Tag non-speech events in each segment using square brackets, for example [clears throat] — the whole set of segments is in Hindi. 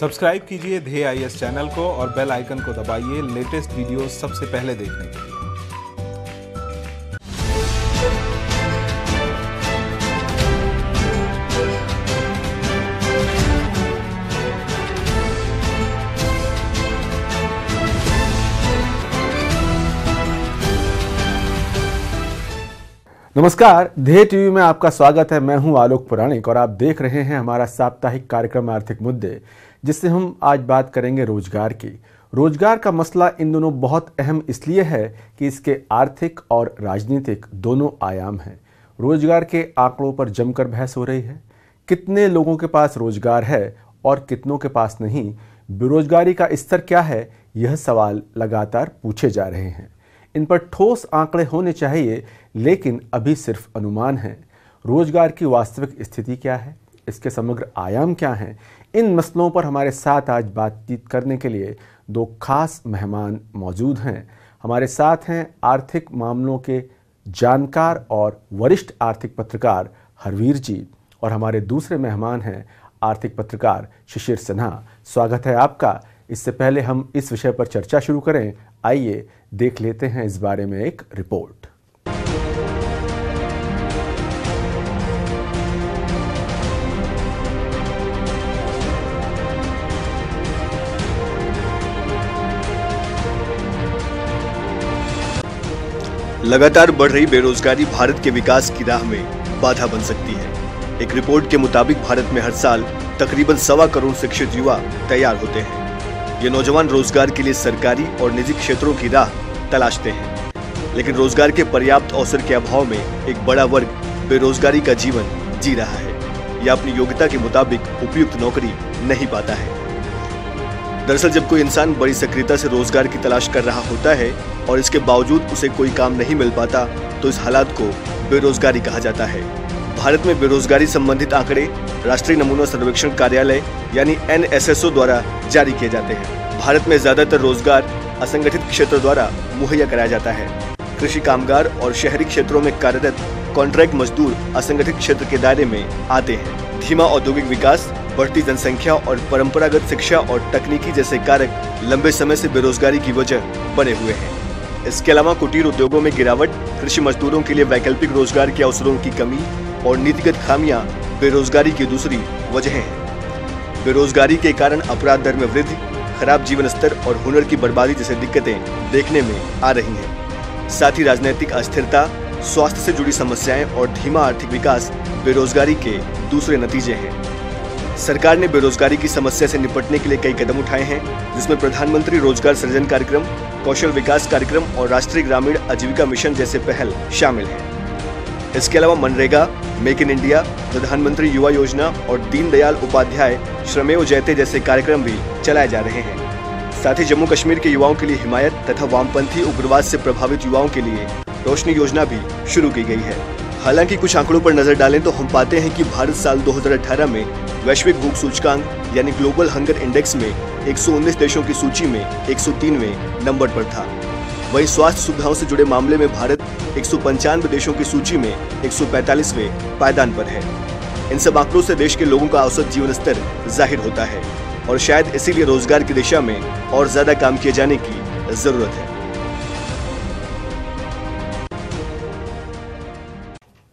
सब्सक्राइब कीजिए धे आई चैनल को और बेल आइकन को दबाइए लेटेस्ट वीडियो सबसे पहले देखने के लिए नमस्कार धे टीवी में आपका स्वागत है मैं हूं आलोक पुराणिक और आप देख रहे हैं हमारा साप्ताहिक कार्यक्रम आर्थिक मुद्दे जिससे हम आज बात करेंगे रोजगार की रोजगार का मसला इन दोनों बहुत अहम इसलिए है कि इसके आर्थिक और राजनीतिक दोनों आयाम हैं रोजगार के आंकड़ों पर जमकर बहस हो रही है कितने लोगों के पास रोजगार है और कितनों के पास नहीं बेरोजगारी का स्तर क्या है यह सवाल लगातार पूछे जा रहे हैं इन पर ठोस आंकड़े होने चाहिए लेकिन अभी सिर्फ अनुमान है रोजगार की वास्तविक स्थिति क्या है इसके समग्र आयाम क्या हैं इन मसलों पर हमारे साथ आज बातचीत करने के लिए दो खास मेहमान मौजूद हैं हमारे साथ हैं आर्थिक मामलों के जानकार और वरिष्ठ आर्थिक पत्रकार हरवीर जी और हमारे दूसरे मेहमान हैं आर्थिक पत्रकार शिशिर सिन्हा स्वागत है आपका इससे पहले हम इस विषय पर चर्चा शुरू करें आइए देख लेते हैं इस बारे में एक रिपोर्ट लगातार बढ़ रही बेरोजगारी भारत के विकास की राह में बाधा बन सकती है एक रिपोर्ट के मुताबिक भारत में हर साल तकरीबन सवा करोड़ शिक्षित युवा तैयार होते हैं ये नौजवान रोजगार के लिए सरकारी और निजी क्षेत्रों की राह तलाशते हैं लेकिन रोजगार के पर्याप्त अवसर के अभाव में एक बड़ा वर्ग बेरोजगारी का जीवन जी रहा है या अपनी योग्यता के मुताबिक उपयुक्त नौकरी नहीं पाता है दरअसल जब कोई इंसान बड़ी सक्रियता से रोजगार की तलाश कर रहा होता है और इसके बावजूद उसे कोई काम नहीं मिल पाता तो इस हालात को बेरोजगारी कहा जाता है भारत में बेरोजगारी संबंधित आंकड़े राष्ट्रीय नमूना सर्वेक्षण कार्यालय यानी एन द्वारा जारी किए जाते हैं भारत में ज्यादातर रोजगार असंगठित क्षेत्र द्वारा मुहैया कराया जाता है कृषि कामगार और शहरी क्षेत्रों में कार्यरत कॉन्ट्रैक्ट मजदूर असंगठित क्षेत्र के दायरे में आते हैं धीमा औद्योगिक विकास बढ़ती जनसंख्या और परंपरागत शिक्षा और तकनीकी जैसे कारक लंबे समय से बेरोजगारी की वजह बने हुए हैं इसके अलावा कुटीर उद्योगों में गिरावट कृषि मजदूरों के लिए वैकल्पिक रोजगार के अवसरों की कमी और नीतिगत खामियां बेरोजगारी की दूसरी वजह हैं बेरोजगारी के कारण अपराध दर में वृद्धि खराब जीवन स्तर और हुनर की बर्बादी जैसी दिक्कतें देखने में आ रही हैं साथ ही राजनीतिक अस्थिरता स्वास्थ्य से जुड़ी समस्याएं और धीमा आर्थिक विकास बेरोजगारी के दूसरे नतीजे हैं सरकार ने बेरोजगारी की समस्या से निपटने के लिए कई कदम उठाए हैं जिसमें प्रधानमंत्री रोजगार सृजन कार्यक्रम कौशल विकास कार्यक्रम और राष्ट्रीय ग्रामीण आजीविका मिशन जैसे पहल शामिल हैं इसके अलावा मनरेगा मेक इन इंडिया प्रधानमंत्री युवा योजना और दीनदयाल उपाध्याय श्रमेव जयते जैसे कार्यक्रम भी चलाए जा रहे हैं साथ ही जम्मू कश्मीर के युवाओं के लिए हिमायत तथा वामपंथी उग्रवाद से प्रभावित युवाओं के लिए रोशनी योजना भी शुरू की गई है हालांकि कुछ आंकड़ों पर नजर डालें तो हम पाते हैं कि भारत साल 2018 में वैश्विक भूख सूचकांक यानी ग्लोबल हंगर इंडेक्स में एक देशों की सूची में एक नंबर पर था वही स्वास्थ्य सुविधाओं से जुड़े मामले में भारत एक देशों की सूची में एक पायदान पर है इन सब आंकड़ों से देश के लोगों का औसत जीवन स्तर जाहिर होता है और शायद इसीलिए रोजगार की दिशा में और ज्यादा काम किए जाने की जरूरत है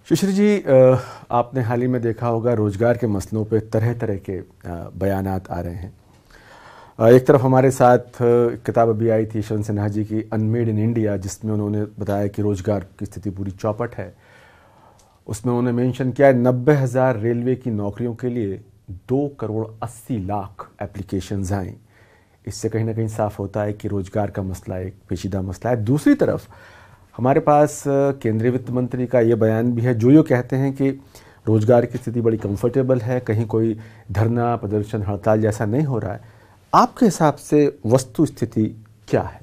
शिशिर जी आपने हाल ही में देखा होगा रोजगार के मसलों पे तरह तरह के बयान आ रहे हैं एक तरफ हमारे साथ किताब अभी आई थी यशवंत सिन्हा जी की अनमेड इन इंडिया जिसमें उन्होंने बताया कि रोजगार की स्थिति पूरी चौपट है उसमें उन्होंने मेंशन किया है नब्बे हज़ार रेलवे की नौकरियों के लिए दो करोड़ अस्सी लाख एप्लीकेशंस आएँ इससे कहीं ना कहीं साफ होता है कि रोजगार का मसला एक पेचीदा मसला है दूसरी तरफ हमारे पास केंद्रीय वित्त मंत्री का ये बयान भी है जो ये कहते हैं कि रोज़गार की स्थिति बड़ी कंफर्टेबल है कहीं कोई धरना प्रदर्शन हड़ताल जैसा नहीं हो रहा है आपके हिसाब से वस्तु स्थिति क्या है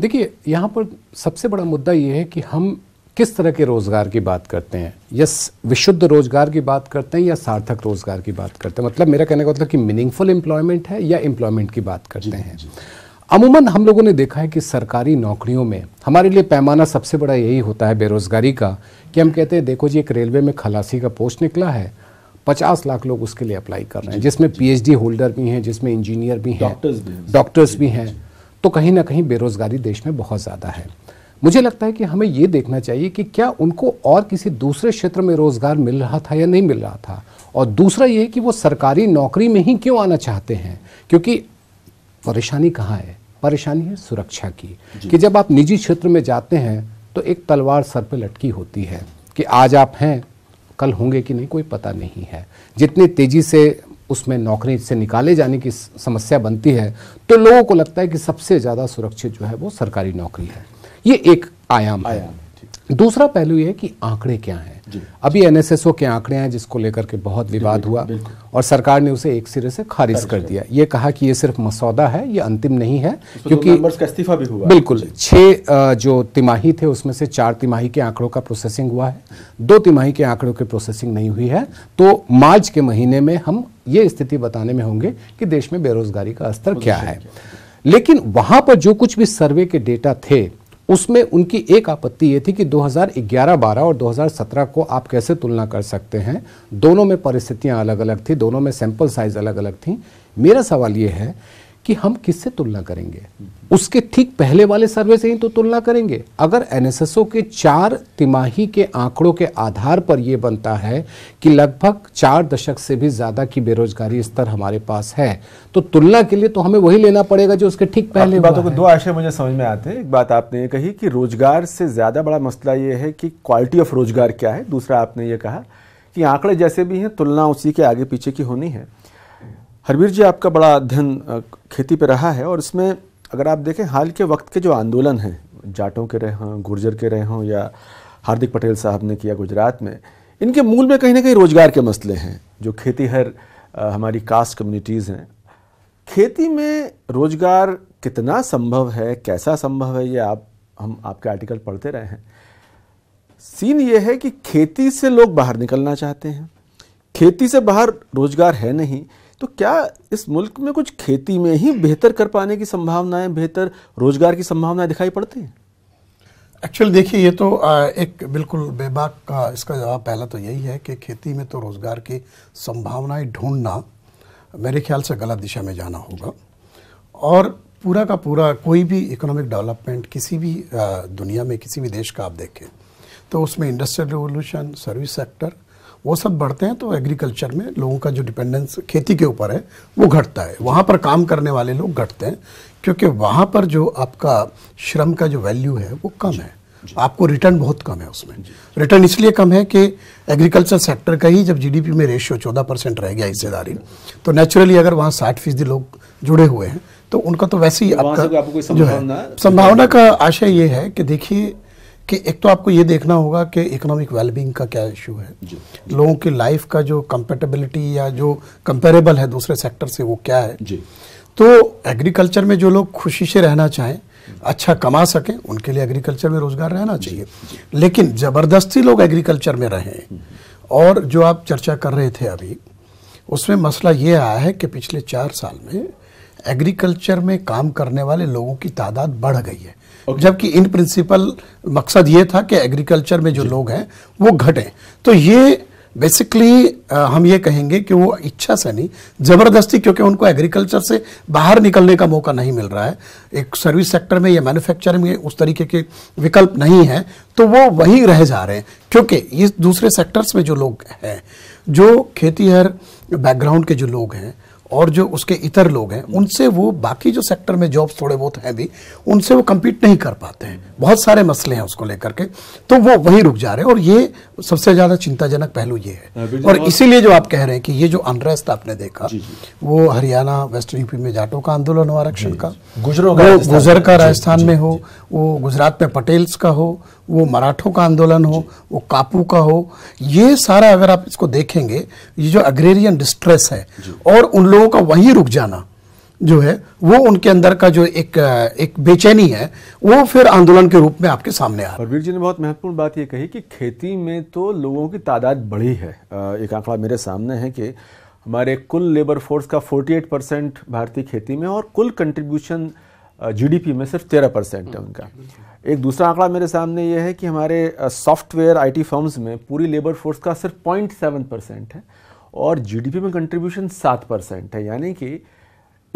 देखिए यहाँ पर सबसे बड़ा मुद्दा ये है कि हम किस तरह के रोज़गार की बात करते हैं या विशुद्ध रोज़गार की बात करते हैं या सार्थक रोज़गार की बात करते हैं मतलब मेरा कहने का मतलब कि मीनिंगफुल एम्प्लॉयमेंट है या एम्प्लॉयमेंट की बात करते जी, हैं जी। अमूमन हम लोगों ने देखा है कि सरकारी नौकरियों में हमारे लिए पैमाना सबसे बड़ा यही होता है बेरोज़गारी का कि हम कहते हैं देखो जी एक रेलवे में खलासी का पोस्ट निकला है पचास लाख लोग उसके लिए अप्लाई कर रहे हैं जिसमें पीएचडी होल्डर भी हैं जिसमें इंजीनियर भी हैं डॉक्टर्स भी हैं तो कहीं ना कहीं बेरोज़गारी देश में बहुत ज़्यादा है मुझे लगता है कि हमें ये देखना चाहिए कि क्या उनको और किसी दूसरे क्षेत्र में रोज़गार मिल रहा था या नहीं मिल रहा था और दूसरा ये कि वो सरकारी नौकरी में ही क्यों आना चाहते हैं क्योंकि परेशानी कहाँ है परेशानी है सुरक्षा की कि जब आप निजी क्षेत्र में जाते हैं तो एक तलवार सर पर लटकी होती है कि आज आप हैं कल होंगे कि नहीं कोई पता नहीं है जितनी तेज़ी से उसमें नौकरी से निकाले जाने की समस्या बनती है तो लोगों को लगता है कि सबसे ज़्यादा सुरक्षित जो है वो सरकारी नौकरी है ये एक आयाम, आयाम है दूसरा पहलू ये है कि आंकड़े क्या हैं अभी एनएसएसओ के आंकड़े हैं जिसको लेकर के बहुत विवाद हुआ और सरकार ने उसे एक सिरे से खारिज कर दिया ये कहा कि ये सिर्फ मसौदा है ये अंतिम नहीं है क्योंकि का इस्तीफा भी हुआ बिल्कुल छह जो तिमाही थे उसमें से चार तिमाही के आंकड़ों का प्रोसेसिंग हुआ है दो तिमाही के आंकड़ों की प्रोसेसिंग नहीं हुई है तो मार्च के महीने में हम ये स्थिति बताने में होंगे कि देश में बेरोजगारी का स्तर क्या है लेकिन वहां पर जो कुछ भी सर्वे के डेटा थे उसमें उनकी एक आपत्ति ये थी कि 2011-12 और 2017 को आप कैसे तुलना कर सकते हैं दोनों में परिस्थितियां अलग अलग थी दोनों में सैंपल साइज अलग अलग थी मेरा सवाल ये है कि हम किससे तुलना करेंगे उसके ठीक पहले वाले सर्वे से ही तो तुलना करेंगे अगर एनएसएसओ के चार तिमाही के आंकड़ों के आधार पर यह बनता है कि लगभग चार दशक से भी ज़्यादा की बेरोजगारी स्तर हमारे पास है तो तुलना के लिए तो हमें वही लेना पड़ेगा जो उसके ठीक पहले बातों के दो आशय मुझे समझ में आते हैं एक बात आपने ये कही कि रोजगार से ज़्यादा बड़ा मसला ये है कि क्वालिटी ऑफ रोजगार क्या है दूसरा आपने ये कहा कि आंकड़े जैसे भी हैं तुलना उसी के आगे पीछे की होनी है हरवीर जी आपका बड़ा अध्ययन खेती पे रहा है और इसमें अगर आप देखें हाल के वक्त के जो आंदोलन हैं जाटों के रहे हों गुर्जर के रहे हों या हार्दिक पटेल साहब ने किया गुजरात में इनके मूल में कहीं ना कहीं रोजगार के मसले हैं जो खेती हर हमारी कास्ट कम्युनिटीज़ हैं खेती में रोजगार कितना संभव है कैसा संभव है ये आप हम आपके आर्टिकल पढ़ते रहे हैं सीन ये है कि खेती से लोग बाहर निकलना चाहते हैं खेती से बाहर रोजगार है नहीं तो क्या इस मुल्क में कुछ खेती में ही बेहतर कर पाने की संभावनाएं बेहतर रोजगार की संभावनाएं दिखाई पड़ती हैं एक्चुअली देखिए ये तो एक बिल्कुल बेबाक का इसका जवाब पहला तो यही है कि खेती में तो रोज़गार की संभावनाएं ढूंढना मेरे ख्याल से गलत दिशा में जाना होगा और पूरा का पूरा कोई भी इकोनॉमिक डेवलपमेंट किसी भी दुनिया में किसी भी देश का आप देखें तो उसमें इंडस्ट्रियल रिवोल्यूशन सर्विस सेक्टर वो सब बढ़ते हैं तो एग्रीकल्चर में लोगों का जो डिपेंडेंस खेती के ऊपर है वो घटता है वहाँ पर काम करने वाले लोग घटते हैं क्योंकि वहाँ पर जो आपका श्रम का जो वैल्यू है वो कम है आपको रिटर्न बहुत कम है उसमें रिटर्न इसलिए कम है कि एग्रीकल्चर सेक्टर का ही जब जीडीपी में रेशियो चौदह परसेंट रह गया हिस्सेदारी तो नेचुरली अगर वहाँ साठ फीसदी लोग जुड़े हुए हैं तो उनका तो वैसे ही तो आपका जो है संभावना का आशय ये है कि देखिए कि एक तो आपको ये देखना होगा कि इकोनॉमिक वेलबींग का क्या इशू है जी, लोगों की लाइफ का जो कंपेटेबिलिटी या जो कंपेरेबल है दूसरे सेक्टर से वो क्या है जी तो एग्रीकल्चर में जो लोग खुशी से रहना चाहें अच्छा कमा सकें उनके लिए एग्रीकल्चर में रोजगार रहना चाहिए लेकिन ज़बरदस्ती लोग एग्रीकल्चर में रहें और जो आप चर्चा कर रहे थे अभी उसमें मसला ये आया है कि पिछले चार साल में एग्रीकल्चर में काम करने वाले लोगों की तादाद बढ़ गई है okay. जबकि इन प्रिंसिपल मकसद ये था कि एग्रीकल्चर में जो लोग हैं वो घटें तो ये बेसिकली हम ये कहेंगे कि वो इच्छा से नहीं ज़बरदस्ती क्योंकि उनको एग्रीकल्चर से बाहर निकलने का मौका नहीं मिल रहा है एक सर्विस सेक्टर में या मैन्युफैक्चरिंग में उस तरीके के विकल्प नहीं हैं तो वो वहीं रह जा रहे हैं क्योंकि इस दूसरे सेक्टर्स में जो लोग हैं जो खेतीहर बैकग्राउंड के जो लोग हैं और जो उसके इतर लोग हैं उनसे वो बाकी जो सेक्टर में जॉब्स थोड़े बहुत हैं भी उनसे वो कम्पीट नहीं कर पाते हैं बहुत सारे मसले हैं उसको लेकर के तो वो वहीं रुक जा रहे हैं और ये सबसे ज़्यादा चिंताजनक पहलू ये है और इसीलिए जो आप कह रहे हैं कि ये जो अनरेस्ट आपने देखा वो हरियाणा वेस्ट यूपी में जाटों का आंदोलन हो आरक्षण का गुजरों गुजर का राजस्थान में हो वो गुजरात में पटेल्स का हो वो मराठों का आंदोलन हो वो कापू का हो ये सारा अगर आप इसको देखेंगे ये जो अग्रेरियन डिस्ट्रेस है और उन लोगों का वहीं रुक जाना जो है वो उनके अंदर का जो एक एक बेचैनी है वो फिर आंदोलन के रूप में आपके सामने आ परवीर जी ने बहुत महत्वपूर्ण बात ये कही कि खेती में तो लोगों की तादाद बढ़ी है एक आंकड़ा मेरे सामने है कि हमारे कुल लेबर फोर्स का 48 परसेंट भारतीय खेती में और कुल कंट्रीब्यूशन जीडीपी में सिर्फ 13 परसेंट है उनका एक दूसरा आंकड़ा मेरे सामने ये है कि हमारे सॉफ्टवेयर आईटी फर्म्स में पूरी लेबर फोर्स का सिर्फ पॉइंट सेवन परसेंट है और जीडीपी में कंट्रीब्यूशन सात परसेंट है यानी कि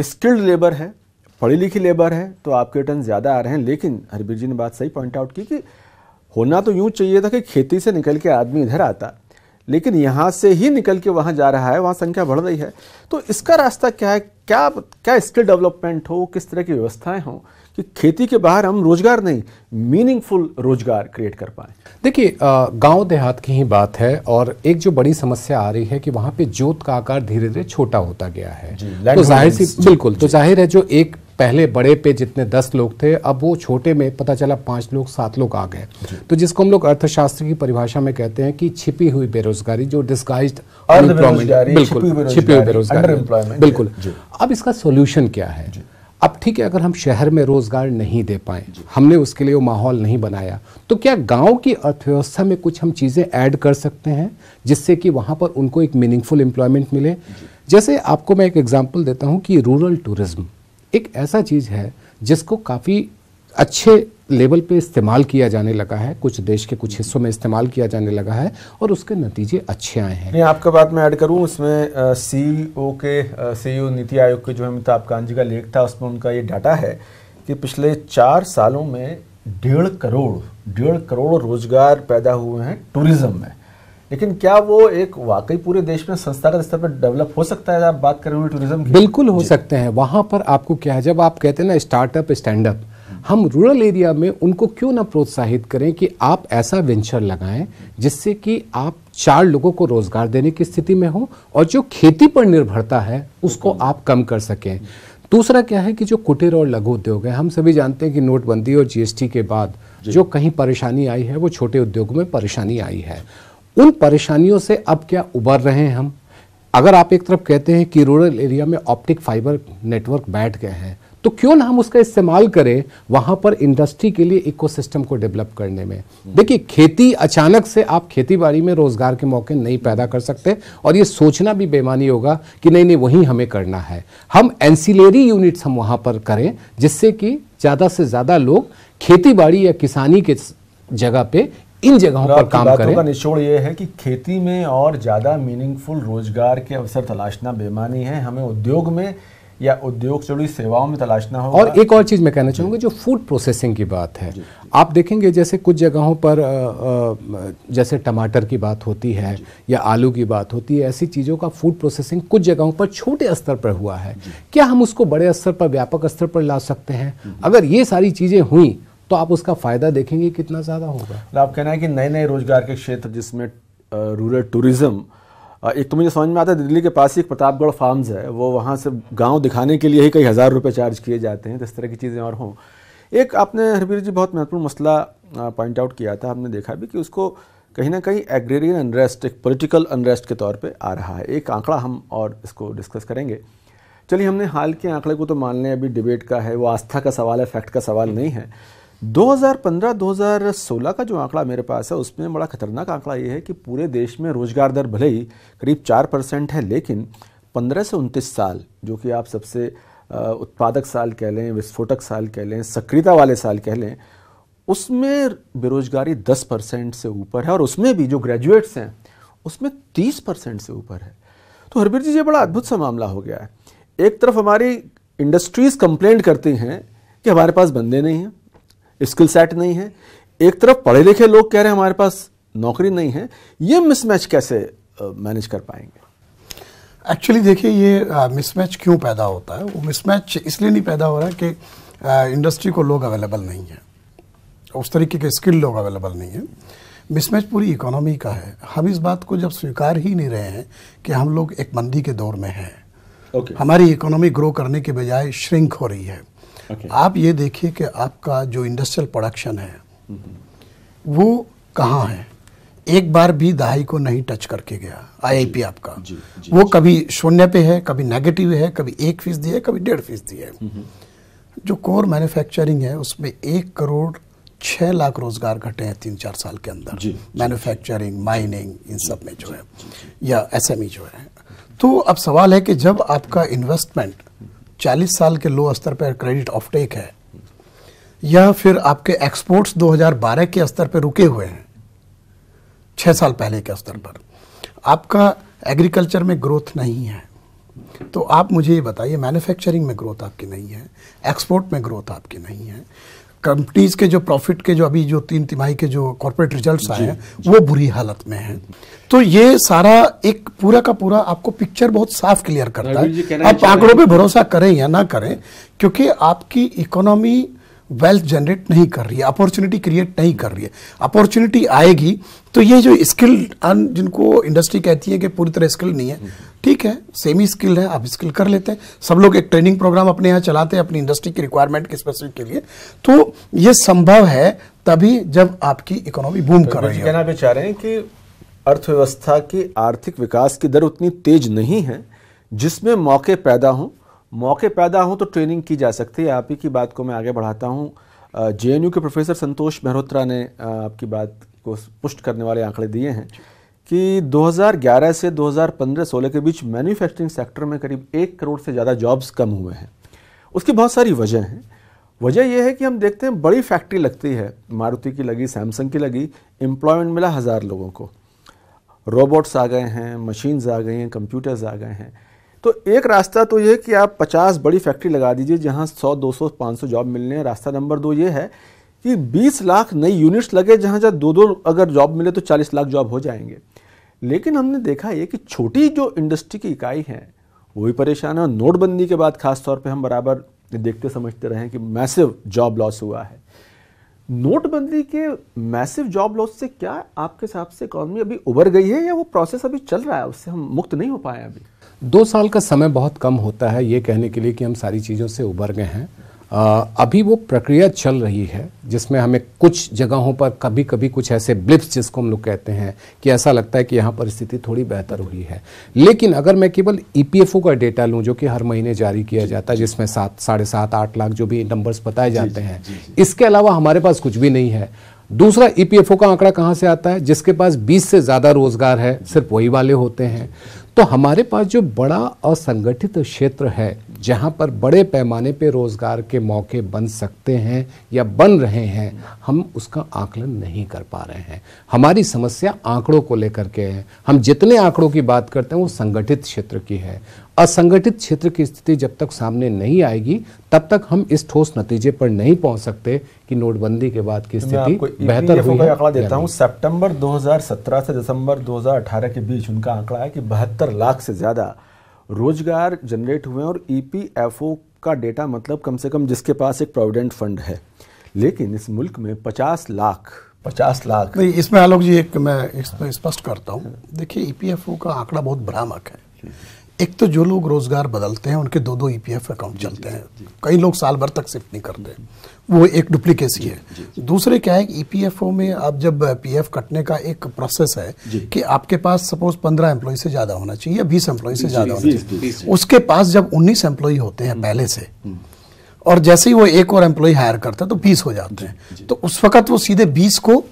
स्किल्ड लेबर है पढ़ी लिखी लेबर है तो आपके रिटर्न ज़्यादा आ रहे हैं लेकिन हरबीर जी ने बात सही पॉइंट आउट की कि होना तो यूँ चाहिए था कि खेती से निकल के आदमी इधर आता लेकिन यहाँ से ही निकल के वहाँ जा रहा है वहाँ संख्या बढ़ रही है तो इसका रास्ता क्या है क्या क्या स्किल डेवलपमेंट हो किस तरह की व्यवस्थाएं हों कि खेती के बाहर हम रोजगार नहीं मीनिंगफुल रोजगार क्रिएट कर पाए देखिए गांव देहात की ही बात है और एक जो बड़ी समस्या आ रही है कि वहां पे जोत का आकार धीरे धीरे छोटा होता गया है जी, तो जाहिर सी बिल्कुल तो जाहिर है जो एक पहले बड़े पे जितने दस लोग थे अब वो छोटे में पता चला पांच लोग सात लोग आ गए तो जिसको हम लोग अर्थशास्त्र की परिभाषा में कहते हैं कि छिपी हुई बेरोजगारी जो डिस्गाइज बिल्कुल छिपी हुई बेरोजगारी बिल्कुल अब इसका सोल्यूशन क्या है अब ठीक है अगर हम शहर में रोजगार नहीं दे पाए हमने उसके लिए वो माहौल नहीं बनाया तो क्या गांव की अर्थव्यवस्था में कुछ हम चीज़ें ऐड कर सकते हैं जिससे कि वहाँ पर उनको एक मीनिंगफुल एम्प्लॉयमेंट मिले जैसे आपको मैं एक एग्जाम्पल देता हूँ कि रूरल टूरिज़्म एक ऐसा चीज़ है जिसको काफ़ी अच्छे लेवल पे इस्तेमाल किया जाने लगा है कुछ देश के कुछ हिस्सों में इस्तेमाल किया जाने लगा है और उसके नतीजे अच्छे आए हैं आपका बात मैं ऐड करूँ उसमें सी e के सी e नीति आयोग के जो अमिताभ जी का लेख था उसमें उनका ये डाटा है कि पिछले चार सालों में डेढ़ करोड़ डेढ़ करोड़ रोजगार पैदा हुए हैं टूरिज्म में लेकिन क्या वो एक वाकई पूरे देश में संस्थागत स्तर पर डेवलप हो सकता है आप बात कर रहे हो टूरिज्म बिल्कुल हो सकते हैं वहाँ पर आपको क्या है जब आप कहते हैं ना स्टार्टअप स्टैंडअप हम रूरल एरिया में उनको क्यों ना प्रोत्साहित करें कि आप ऐसा वेंचर लगाएं जिससे कि आप चार लोगों को रोजगार देने की स्थिति में हो और जो खेती पर निर्भरता है उसको आप कम कर सकें दूसरा क्या है कि जो कुटीर और लघु उद्योग है हम सभी जानते हैं कि नोटबंदी और जीएसटी के बाद जो कहीं परेशानी आई है वो छोटे उद्योगों में परेशानी आई है उन परेशानियों से अब क्या उबर रहे हैं हम अगर आप एक तरफ कहते हैं कि रूरल एरिया में ऑप्टिक फाइबर नेटवर्क बैठ गए हैं तो क्यों ना हम उसका इस्तेमाल करें वहां पर इंडस्ट्री के लिए इकोसिस्टम को डेवलप करने में देखिए खेती अचानक से आप खेतीबाड़ी में रोज़गार के मौके नहीं पैदा कर सकते और ये सोचना भी बेमानी होगा कि नहीं नहीं वही हमें करना है हम एंसिलेरी यूनिट्स हम वहां पर करें जिससे कि ज़्यादा से ज़्यादा लोग खेती या किसानी के जगह पे इन जगहों पर काम करें का निचोड़ ये है कि खेती में और ज़्यादा मीनिंगफुल रोजगार के अवसर तलाशना बेमानी है हमें उद्योग में या उद्योग से जुड़ी सेवाओं में तलाशना होगा और एक और चीज़ मैं कहना चाहूंगा जो फूड प्रोसेसिंग की बात है आप देखेंगे जैसे कुछ जगहों पर जैसे टमाटर की बात होती है या आलू की बात होती है ऐसी चीज़ों का फूड प्रोसेसिंग कुछ जगहों पर छोटे स्तर पर हुआ है क्या हम उसको बड़े स्तर पर व्यापक स्तर पर ला सकते हैं अगर ये सारी चीज़ें हुई तो आप उसका फ़ायदा देखेंगे कितना ज़्यादा होगा आप कहना है कि नए नए रोजगार के क्षेत्र जिसमें रूरल टूरिज़्म एक तो मुझे समझ में आता है दिल्ली के पास ही एक प्रतापगढ़ फार्म्स है वो वहाँ से गांव दिखाने के लिए ही कई हज़ार रुपये चार्ज किए जाते हैं तो इस तरह की चीज़ें और हों एक आपने हरबीर जी बहुत महत्वपूर्ण मसला पॉइंट आउट किया था हमने देखा भी कि उसको कहीं ना कहीं एग्रेरियन अनरेस्ट एक पोलिटिकल अनरेस्ट के तौर पर आ रहा है एक आंकड़ा हम और इसको डिस्कस करेंगे चलिए हमने हाल के आंकड़े को तो मान लें अभी डिबेट का है वो आस्था का सवाल है फैक्ट का सवाल नहीं है 2015-2016 का जो आंकड़ा मेरे पास है उसमें बड़ा खतरनाक आंकड़ा ये है कि पूरे देश में रोजगार दर भले ही करीब चार परसेंट है लेकिन पंद्रह से उनतीस साल जो कि आप सबसे उत्पादक साल कह लें विस्फोटक साल कह लें सक्रियता वाले साल कह लें उसमें बेरोजगारी 10 परसेंट से ऊपर है और उसमें भी जो ग्रेजुएट्स हैं उसमें 30 परसेंट से ऊपर है तो हरबीर जी ये बड़ा अद्भुत सा मामला हो गया है एक तरफ हमारी इंडस्ट्रीज़ कंप्लेंट करती हैं कि हमारे पास बंदे नहीं हैं स्किल सेट नहीं है एक तरफ पढ़े लिखे लोग कह रहे हैं हमारे पास नौकरी नहीं है ये मिसमैच कैसे मैनेज कर पाएंगे एक्चुअली देखिए ये मिसमैच क्यों पैदा होता है वो मिसमैच इसलिए नहीं पैदा हो रहा है कि इंडस्ट्री को लोग अवेलेबल नहीं है उस तरीके के स्किल लोग अवेलेबल नहीं है मिसमैच पूरी इकोनॉमी का है हम इस बात को जब स्वीकार ही नहीं रहे हैं कि हम लोग एक मंदी के दौर में हैं okay. हमारी इकोनॉमी ग्रो करने के बजाय श्रिंक हो रही है okay. आप ये देखिए कि आपका जो इंडस्ट्रियल प्रोडक्शन है वो कहाँ है एक बार भी दहाई को नहीं टच करके गया आईआईपी आपका जी, जी, वो जी, कभी शून्य पे है कभी नेगेटिव है कभी एक फीसदी है कभी डेढ़ फीसदी है जो कोर मैन्युफैक्चरिंग है उसमें एक करोड़ छह लाख रोजगार घटे हैं तीन चार साल के अंदर मैन्युफैक्चरिंग माइनिंग इन सब में जो है या एसएमई e जो है तो अब सवाल है कि जब आपका इन्वेस्टमेंट 40 साल के लो स्तर पर क्रेडिट ऑफटेक है या फिर आपके एक्सपोर्ट्स 2012 के स्तर पर रुके हुए हैं छः साल पहले के स्तर पर आपका एग्रीकल्चर में ग्रोथ नहीं है तो आप मुझे ये बताइए मैन्युफैक्चरिंग में ग्रोथ आपकी नहीं है एक्सपोर्ट में ग्रोथ आपकी नहीं है कंपनीज के जो प्रॉफिट के जो अभी जो तीन तिमाही के जो कॉरपोरेट रिजल्ट्स आए हैं वो बुरी हालत में हैं तो ये सारा एक पूरा का पूरा आपको पिक्चर बहुत साफ क्लियर करता है आप आंकड़ों पे भरोसा करें या ना करें क्योंकि आपकी इकोनॉमी वेल्थ जनरेट नहीं कर रही है अपॉर्चुनिटी क्रिएट नहीं कर रही है अपॉर्चुनिटी आएगी तो ये जो स्किल अन जिनको इंडस्ट्री कहती है कि पूरी तरह स्किल नहीं है ठीक है सेमी स्किल है आप स्किल कर लेते हैं सब लोग एक ट्रेनिंग प्रोग्राम अपने यहाँ चलाते हैं अपनी इंडस्ट्री की रिक्वायरमेंट के स्पेसिफिक के लिए तो ये संभव है तभी जब आपकी इकोनॉमी बूम कर रही है कहना भी चाह रहे हैं कि अर्थव्यवस्था के आर्थिक विकास की दर उतनी तेज नहीं है जिसमें मौके पैदा हों मौके पैदा हों तो ट्रेनिंग की जा सकती है आप ही की बात को मैं आगे बढ़ाता हूँ जे के प्रोफेसर संतोष मेहरोत्रा ने आपकी बात को पुष्ट करने वाले आंकड़े दिए हैं कि 2011 से 2015-16 के बीच मैन्युफैक्चरिंग सेक्टर में करीब एक करोड़ से ज़्यादा जॉब्स कम हुए हैं उसकी बहुत सारी वजह हैं वजह यह है कि हम देखते हैं बड़ी फैक्ट्री लगती है मारुति की लगी सैमसंग की लगी एम्प्लॉयमेंट मिला हज़ार लोगों को रोबोट्स आ गए हैं मशीन्स आ गई हैं कंप्यूटर्स आ गए हैं तो एक रास्ता तो ये कि आप 50 बड़ी फैक्ट्री लगा दीजिए जहाँ 100, 200, 500 जॉब मिलने हैं रास्ता नंबर दो ये है कि 20 लाख नई यूनिट्स लगे जहाँ जहाँ दो दो अगर जॉब मिले तो 40 लाख जॉब हो जाएंगे लेकिन हमने देखा ये कि छोटी जो इंडस्ट्री की इकाई है वो भी परेशान है और नोटबंदी के बाद खासतौर पर हम बराबर देखते समझते रहे कि मैसिव जॉब लॉस हुआ है नोटबंदी के मैसिव जॉब लॉस से क्या आपके हिसाब से इकोनॉमी अभी उभर गई है या वो प्रोसेस अभी चल रहा है उससे हम मुक्त नहीं हो पाए अभी दो साल का समय बहुत कम होता है ये कहने के लिए कि हम सारी चीज़ों से उबर गए हैं अभी वो प्रक्रिया चल रही है जिसमें हमें कुछ जगहों पर कभी कभी कुछ ऐसे ब्लिप्स जिसको हम लोग कहते हैं कि ऐसा लगता है कि यहाँ परिस्थिति थोड़ी बेहतर हुई है लेकिन अगर मैं केवल ई e का डेटा लूँ जो कि हर महीने जारी किया जाता है जिसमें सात साढ़े सात आठ लाख जो भी नंबर्स बताए जाते हैं इसके अलावा हमारे पास कुछ भी नहीं है दूसरा ई e का आंकड़ा कहाँ से आता है जिसके पास 20 से ज़्यादा रोजगार है सिर्फ वही वाले होते हैं तो हमारे पास जो बड़ा असंगठित क्षेत्र है जहाँ पर बड़े पैमाने पे रोज़गार के मौके बन सकते हैं या बन रहे हैं हम उसका आकलन नहीं कर पा रहे हैं हमारी समस्या आंकड़ों को लेकर के है हम जितने आंकड़ों की बात करते हैं वो संगठित क्षेत्र की है असंगठित क्षेत्र की स्थिति जब तक सामने नहीं आएगी तब तक हम इस ठोस नतीजे पर नहीं पहुंच सकते कि नोटबंदी के बाद की तो स्थिति बेहतर हुई आंकड़ा देता हूं सितंबर 2017 से दिसंबर 2018 के बीच उनका आंकड़ा है कि बहत्तर लाख से ज़्यादा रोजगार जनरेट हुए और ईपीएफओ e का डेटा मतलब कम से कम जिसके पास एक प्रोविडेंट फंड है लेकिन इस मुल्क में पचास लाख पचास लाख नहीं इसमें आलोक जी एक मैं स्पष्ट करता हूँ देखिए ईपीएफओ e का आंकड़ा बहुत भ्रामक है एक तो जो लोग रोज़गार बदलते हैं उनके दो दो ईपीएफ अकाउंट चलते हैं कई लोग साल भर तक शिफ्ट नहीं करते वो एक डुप्लीकेसी है दूसरे क्या है ईपीएफओ e में आप जब पीएफ कटने का एक प्रोसेस है कि आपके पास सपोज पंद्रह एम्प्लॉय से ज़्यादा होना चाहिए या बीस एम्प्लॉय से ज़्यादा होना चाहिए उसके पास जब उन्नीस एम्प्लॉय होते हैं हम्म, पहले से हम्म। और जैसे ही वो एक और एम्प्लॉय हायर करता है तो बीस हो जाते हैं तो उस वक्त वो सीधे बीस को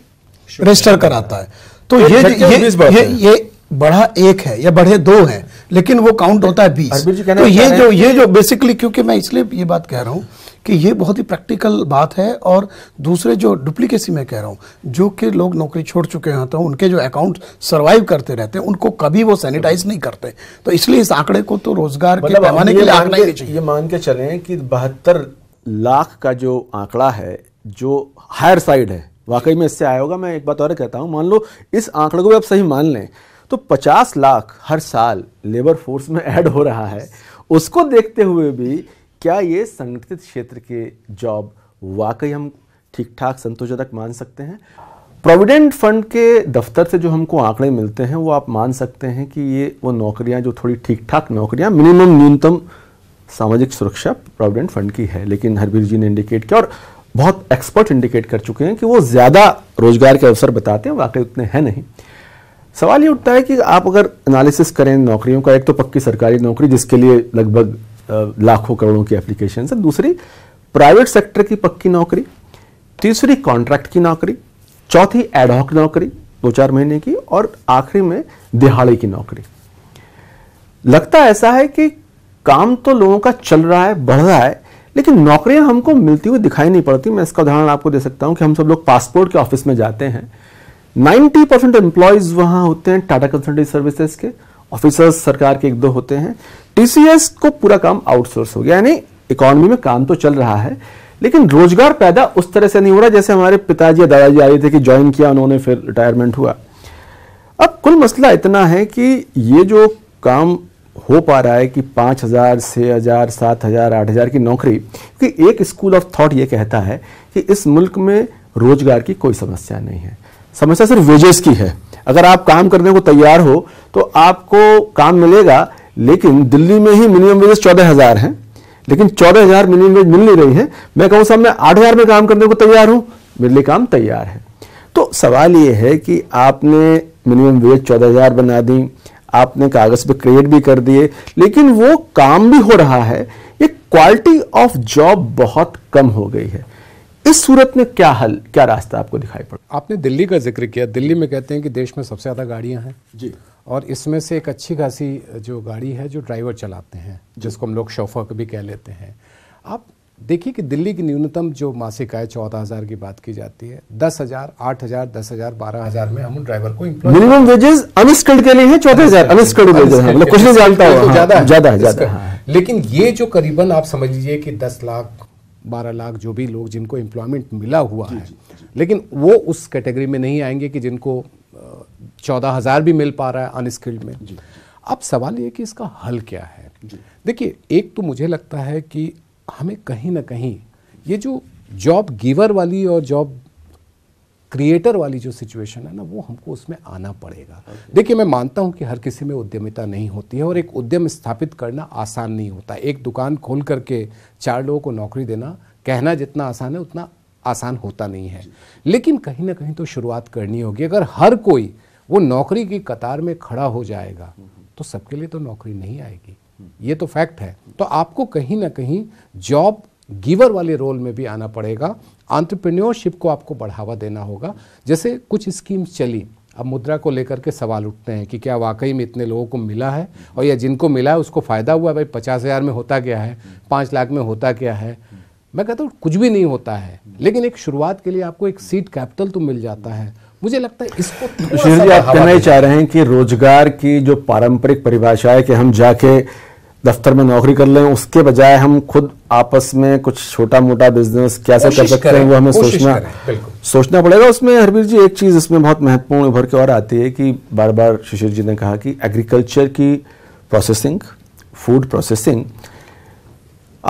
रजिस्टर कराता है तो ये ये ये बड़ा एक है या बढ़े दो है लेकिन वो काउंट होता है बीस तो ये जो ये जो बेसिकली क्योंकि मैं इसलिए ये बात कह रहा हूँ कि ये बहुत ही प्रैक्टिकल बात है और दूसरे जो डुप्लीकेसी मैं कह रहा हूँ जो कि लोग नौकरी छोड़ चुके हैं तो उनके जो अकाउंट सर्वाइव करते रहते हैं उनको कभी वो सैनिटाइज नहीं करते तो इसलिए इस आंकड़े को तो रोजगार के मतलब पैमाने के लिए आंकड़ा ही चाहिए ये मान के चले कि बहत्तर लाख का जो आंकड़ा है जो हायर साइड है वाकई में इससे आया होगा मैं एक बात और कहता हूँ मान लो इस आंकड़े को भी आप सही मान लें तो 50 लाख हर साल लेबर फोर्स में ऐड हो रहा है उसको देखते हुए भी क्या ये संगठित क्षेत्र के जॉब वाकई हम ठीक ठाक संतोषजनक मान सकते हैं प्रोविडेंट फंड के दफ्तर से जो हमको आंकड़े मिलते हैं वो आप मान सकते हैं कि ये वो नौकरियां जो थोड़ी ठीक ठाक नौकरियां मिनिमम न्यूनतम सामाजिक सुरक्षा प्रोविडेंट फंड की है लेकिन हरबीर जी ने इंडिकेट किया और बहुत एक्सपर्ट इंडिकेट कर चुके हैं कि वो ज़्यादा रोजगार के अवसर बताते हैं वाकई उतने हैं नहीं सवाल ये उठता है कि आप अगर एनालिसिस करें नौकरियों का एक तो पक्की सरकारी नौकरी जिसके लिए लगभग लाखों करोड़ों की एप्लीकेशन है दूसरी प्राइवेट सेक्टर की पक्की नौकरी तीसरी कॉन्ट्रैक्ट की नौकरी चौथी एडहॉक नौकरी दो चार महीने की और आखिरी में दिहाड़ी की नौकरी लगता ऐसा है कि काम तो लोगों का चल रहा है बढ़ रहा है लेकिन नौकरियां हमको मिलती हुई दिखाई नहीं पड़ती मैं इसका उदाहरण आपको दे सकता हूं कि हम सब लोग पासपोर्ट के ऑफिस में जाते हैं नाइन्टी परसेंट एम्प्लॉयज वहां होते हैं टाटा कंसल्टेंसी सर्विसेज के ऑफिसर्स सरकार के एक दो होते हैं टीसीएस को पूरा काम आउटसोर्स हो गया यानी इकोनॉमी में काम तो चल रहा है लेकिन रोजगार पैदा उस तरह से नहीं हो रहा जैसे हमारे पिताजी या दादाजी आए थे कि ज्वाइन किया उन्होंने फिर रिटायरमेंट हुआ अब कुल मसला इतना है कि ये जो काम हो पा रहा है कि पाँच हज़ार छः हज़ार सात हज़ार आठ हज़ार की नौकरी क्योंकि एक स्कूल ऑफ थॉट ये कहता है कि इस मुल्क में रोजगार की कोई समस्या नहीं है समस्या सिर्फ वेजेस की है अगर आप काम करने को तैयार हो तो आपको काम मिलेगा लेकिन दिल्ली में ही मिनिमम वेजेस चौदह हज़ार हैं लेकिन चौदह हज़ार मिनिमम वेज मिल नहीं रही है मैं कहूं साहब मैं आठ हज़ार में काम करने को तैयार हूं मेरे लिए काम तैयार है तो सवाल यह है कि आपने मिनिमम वेज चौदह हज़ार बना दी आपने कागज़ पे क्रिएट भी कर दिए लेकिन वो काम भी हो रहा है ये क्वालिटी ऑफ जॉब बहुत कम हो गई है इस सूरत में क्या हल क्या रास्ता आपको दिखाई पड़ा आपने दिल्ली का जिक्र किया दिल्ली में कहते हैं कि देश में सबसे ज़्यादा गाड़ियां हैं जी और इसमें से एक अच्छी खासी जो गाड़ी है जो ड्राइवर चलाते हैं जिसको हम लोग शोफर भी कह लेते हैं आप देखिए कि दिल्ली की न्यूनतम जो मासिक आय चौदह हज़ार की बात की जाती है दस हज़ार आठ हज़ार दस हज़ार बारह हज़ार में हम उन ड्राइवर को मिनिमम वेजेस अनस्किल्ड के लिए है चौदह हज़ार अनस्किल्ड मतलब कुछ नहीं जानता तो ज्यादा ज़्यादा लेकिन ये जो करीबन आप समझ लीजिए कि दस लाख बारह लाख जो भी लोग जिनको एम्प्लॉयमेंट मिला हुआ है लेकिन वो उस कैटेगरी में नहीं आएंगे कि जिनको चौदह हज़ार भी मिल पा रहा है अनस्किल्ड में अब सवाल ये कि इसका हल क्या है देखिए एक तो मुझे लगता है कि हमें कहीं ना कहीं ये जो जॉब गिवर वाली और जॉब क्रिएटर वाली जो सिचुएशन है ना वो हमको उसमें आना पड़ेगा देखिए मैं मानता हूँ कि हर किसी में उद्यमिता नहीं होती है और एक उद्यम स्थापित करना आसान नहीं होता एक दुकान खोल करके चार लोगों को नौकरी देना कहना जितना आसान है उतना आसान होता नहीं है लेकिन कहीं ना कहीं तो शुरुआत करनी होगी अगर हर कोई वो नौकरी की कतार में खड़ा हो जाएगा तो सबके लिए तो नौकरी नहीं आएगी ये तो फैक्ट है तो आपको कहीं ना कहीं जॉब गिवर वाले रोल में भी आना पड़ेगा आंट्रप्रेन्योरशिप को आपको बढ़ावा देना होगा जैसे कुछ स्कीम्स चली अब मुद्रा को लेकर के सवाल उठते हैं कि क्या वाकई में इतने लोगों को मिला है और या जिनको मिला है उसको फ़ायदा हुआ है भाई पचास हज़ार में होता क्या है पाँच लाख में होता क्या है मैं कहता हूँ कुछ भी नहीं होता है लेकिन एक शुरुआत के लिए आपको एक सीट कैपिटल तो मिल जाता है मुझे लगता है इसको जी आप कहना ही चाह रहे हैं कि रोजगार की जो पारंपरिक परिभाषा है कि हम जाके दफ्तर में नौकरी कर लें उसके बजाय हम खुद आपस में कुछ छोटा मोटा बिजनेस कैसे कर सकते हैं वो हमें सोचना सोचना पड़ेगा उसमें हरबीर जी एक चीज़ इसमें बहुत महत्वपूर्ण उभर के और आती है कि बार बार शिशिर जी ने कहा कि एग्रीकल्चर की प्रोसेसिंग फूड प्रोसेसिंग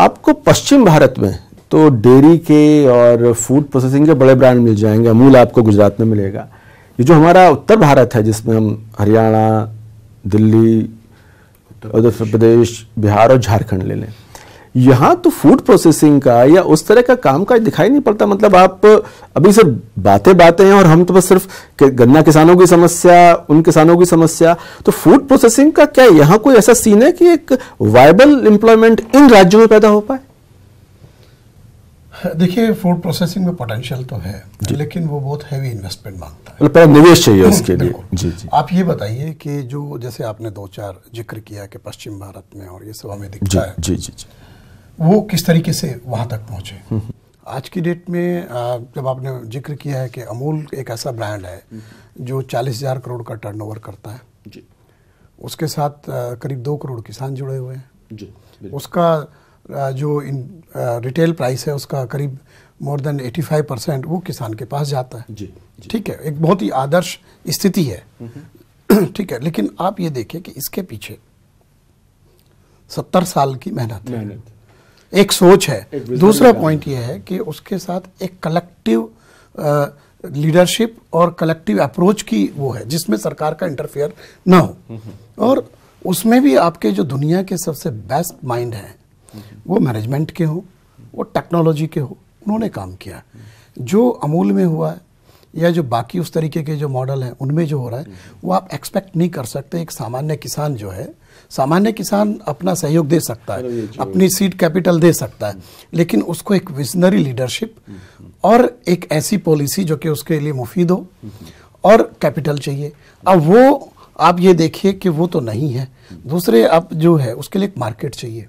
आपको पश्चिम भारत में तो डेयरी के और फूड प्रोसेसिंग के बड़े ब्रांड मिल जाएंगे अमूल आपको गुजरात में मिलेगा ये जो हमारा उत्तर भारत है जिसमें हम हरियाणा दिल्ली उत्तर प्रदेश बिहार और झारखंड ले लें यहाँ तो फूड प्रोसेसिंग का या उस तरह का काम का दिखाई नहीं पड़ता मतलब आप अभी सिर्फ बातें बातें हैं और हम तो बस सिर्फ गन्ना किसानों की समस्या उन किसानों की समस्या तो फूड प्रोसेसिंग का क्या यहाँ कोई ऐसा सीन है कि एक वायबल एम्प्लॉयमेंट इन राज्यों में पैदा हो पाए देखिए फूड प्रोसेसिंग में पोटेंशियल तो है लेकिन वो बहुत हैवी इन्वेस्टमेंट मांगता है मतलब पहले निवेश चाहिए [clears throat] उसके लिए जी जी आप ये बताइए कि जो जैसे आपने दो चार जिक्र किया कि पश्चिम भारत में और ये सब हमें दिखता जी, है जी जी जी वो किस तरीके से वहाँ तक पहुँचे हम्म, हम्म। आज की डेट में जब आपने जिक्र किया है कि अमूल एक ऐसा ब्रांड है हम्म। जो चालीस हज़ार करोड़ का टर्नओवर करता है जी उसके साथ करीब दो करोड़ किसान जुड़े हुए हैं जी उसका जो इन रिटेल प्राइस है उसका करीब मोर देन 85 परसेंट वो किसान के पास जाता है ठीक है एक बहुत ही आदर्श स्थिति है ठीक है लेकिन आप ये देखें कि इसके पीछे सत्तर साल की मेहनत है एक सोच है एक दूसरा पॉइंट ये है कि उसके साथ एक कलेक्टिव लीडरशिप और कलेक्टिव अप्रोच की वो है जिसमें सरकार का इंटरफेयर ना हो और उसमें भी आपके जो दुनिया के सबसे बेस्ट माइंड हैं वो मैनेजमेंट के हों वो टेक्नोलॉजी के हों उन्होंने काम किया जो अमूल में हुआ है या जो बाकी उस तरीके के जो मॉडल हैं उनमें जो हो रहा है वो आप एक्सपेक्ट नहीं कर सकते एक सामान्य किसान जो है सामान्य किसान अपना सहयोग दे सकता है अपनी सीड कैपिटल दे सकता है लेकिन उसको एक विजनरी लीडरशिप और एक ऐसी पॉलिसी जो कि उसके लिए मुफीद हो और कैपिटल चाहिए अब वो आप ये देखिए कि वो तो नहीं है दूसरे अब जो है उसके लिए एक मार्केट चाहिए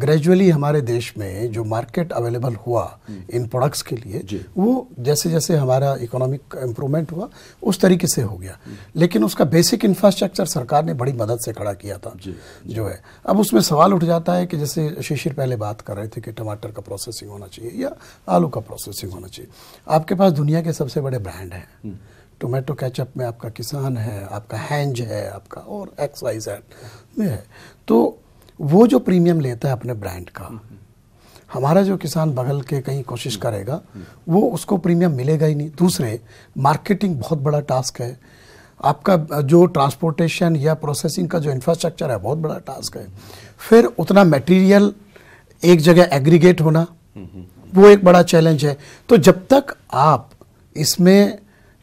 ग्रेजुअली हमारे देश में जो मार्केट अवेलेबल हुआ हम्म। इन प्रोडक्ट्स के लिए वो जैसे जैसे हमारा इकोनॉमिक इम्प्रूवमेंट हुआ उस तरीके से हो गया हम्म। लेकिन उसका बेसिक इंफ्रास्ट्रक्चर सरकार ने बड़ी मदद से खड़ा किया था जी, जी, जो है अब उसमें सवाल उठ जाता है कि जैसे शिशिर पहले बात कर रहे थे कि टमाटर का प्रोसेसिंग होना चाहिए या आलू का प्रोसेसिंग होना चाहिए आपके पास दुनिया के सबसे बड़े ब्रांड हैं हम्म। टोमेटो कैचअप में आपका किसान है आपका हैंज है आपका और एक्स वाई जेड है तो वो जो प्रीमियम लेता है अपने ब्रांड का हमारा जो किसान बगल के कहीं कोशिश करेगा वो उसको प्रीमियम मिलेगा ही नहीं दूसरे मार्केटिंग बहुत बड़ा टास्क है आपका जो ट्रांसपोर्टेशन या प्रोसेसिंग का जो इंफ्रास्ट्रक्चर है बहुत बड़ा टास्क है फिर उतना मटेरियल एक जगह एग्रीगेट होना वो एक बड़ा चैलेंज है तो जब तक आप इसमें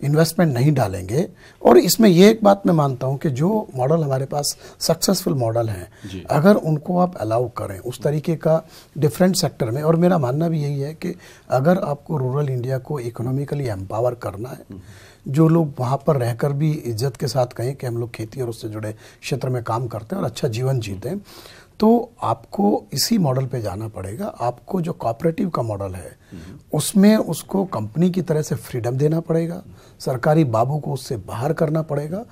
इन्वेस्टमेंट नहीं डालेंगे और इसमें ये एक बात मैं मानता हूँ कि जो मॉडल हमारे पास सक्सेसफुल मॉडल हैं अगर उनको आप अलाउ करें उस तरीके का डिफरेंट सेक्टर में और मेरा मानना भी यही है कि अगर आपको रूरल इंडिया को इकोनॉमिकली एम्पावर करना है हम्म। जो लोग वहाँ पर रहकर भी इज्जत के साथ कहें कि हम लोग खेती और उससे जुड़े क्षेत्र में काम करते हैं और अच्छा जीवन हम्म। जीते हैं तो आपको इसी मॉडल पे जाना पड़ेगा आपको जो कॉपरेटिव का मॉडल है उसमें उसको कंपनी की तरह से फ्रीडम देना पड़ेगा सरकारी बाबू को उससे बाहर करना पड़ेगा